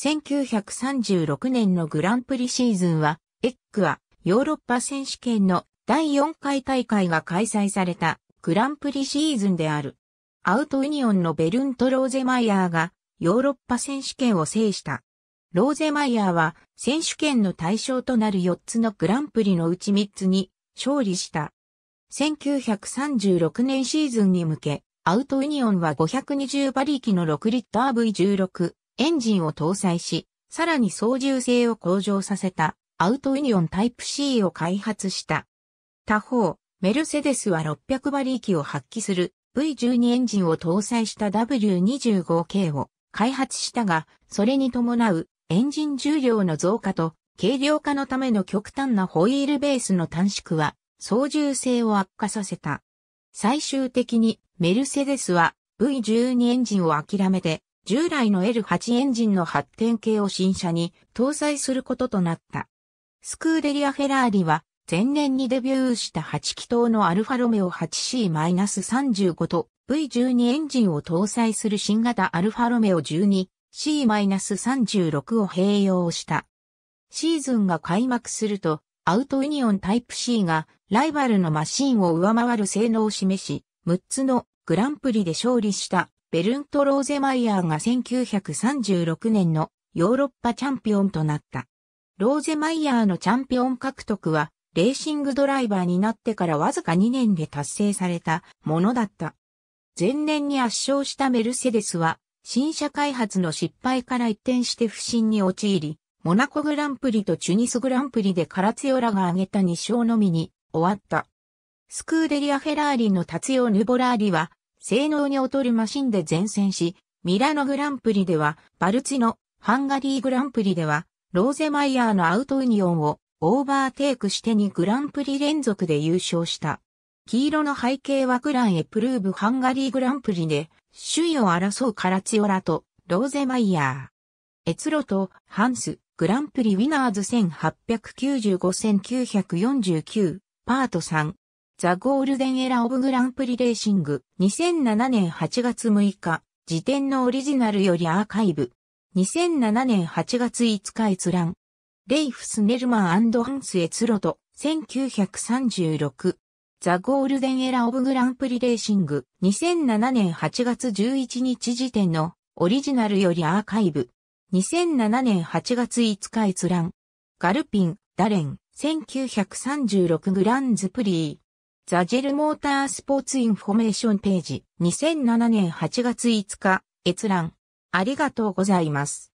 1936年のグランプリシーズンは、エックはヨーロッパ選手権の第4回大会が開催されたグランプリシーズンである。アウトユニオンのベルント・ローゼマイヤーがヨーロッパ選手権を制した。ローゼマイヤーは選手権の対象となる4つのグランプリのうち3つに勝利した。1936年シーズンに向け、アウトユニオンは520馬力の6リッター V16、エンジンを搭載し、さらに操縦性を向上させたアウトユニオンタイプ C を開発した。他方、メルセデスは600馬力を発揮する V12 エンジンを搭載した W25 k を開発したが、それに伴うエンジン重量の増加と軽量化のための極端なホイールベースの短縮は操縦性を悪化させた。最終的にメルセデスは V12 エンジンを諦めて従来の L8 エンジンの発展系を新車に搭載することとなった。スクーデリア・フェラーリは前年にデビューした8気筒のアルファロメオ 8C-35 と V12 エンジンを搭載する新型アルファロメオ 12C-36 を併用した。シーズンが開幕すると、アウトユニオンタイプ C がライバルのマシンを上回る性能を示し、6つのグランプリで勝利したベルント・ローゼマイヤーが1936年のヨーロッパチャンピオンとなった。ローゼマイヤーのチャンピオン獲得は、レーシングドライバーになってからわずか2年で達成されたものだった。前年に圧勝したメルセデスは、新車開発の失敗から一転して不振に陥り、モナコグランプリとチュニスグランプリでカラツヨラが挙げた2勝のみに終わった。スクーデリア・フェラーリの達用ヌボラーリは性能に劣るマシンで前線し、ミラノグランプリでは、バルチの、ハンガリーグランプリでは、ローゼマイヤーのアウトウニオンをオーバーテイクして2グランプリ連続で優勝した。黄色の背景はクランエプルーブハンガリーグランプリで、首位を争うカラチオラとローゼマイヤー。エツロとハンス、グランプリウィナーズ1895-1949、パート3。ザ・ゴールデン・エラ・オブ・グランプリ・レーシング、2007年8月6日、時点のオリジナルよりアーカイブ、2007年8月5日閲覧、レイフ・スネルマンハンス・エツロト1936、ザ・ゴールデン・エラ・オブ・グランプリ・レーシング、2007年8月11日時点のオリジナルよりアーカイブ、2007年8月5日閲覧、ガルピン、ダレン、1936グランズプリー、ザジェルモータースポーツインフォメーションページ2007年8月5日閲覧ありがとうございます。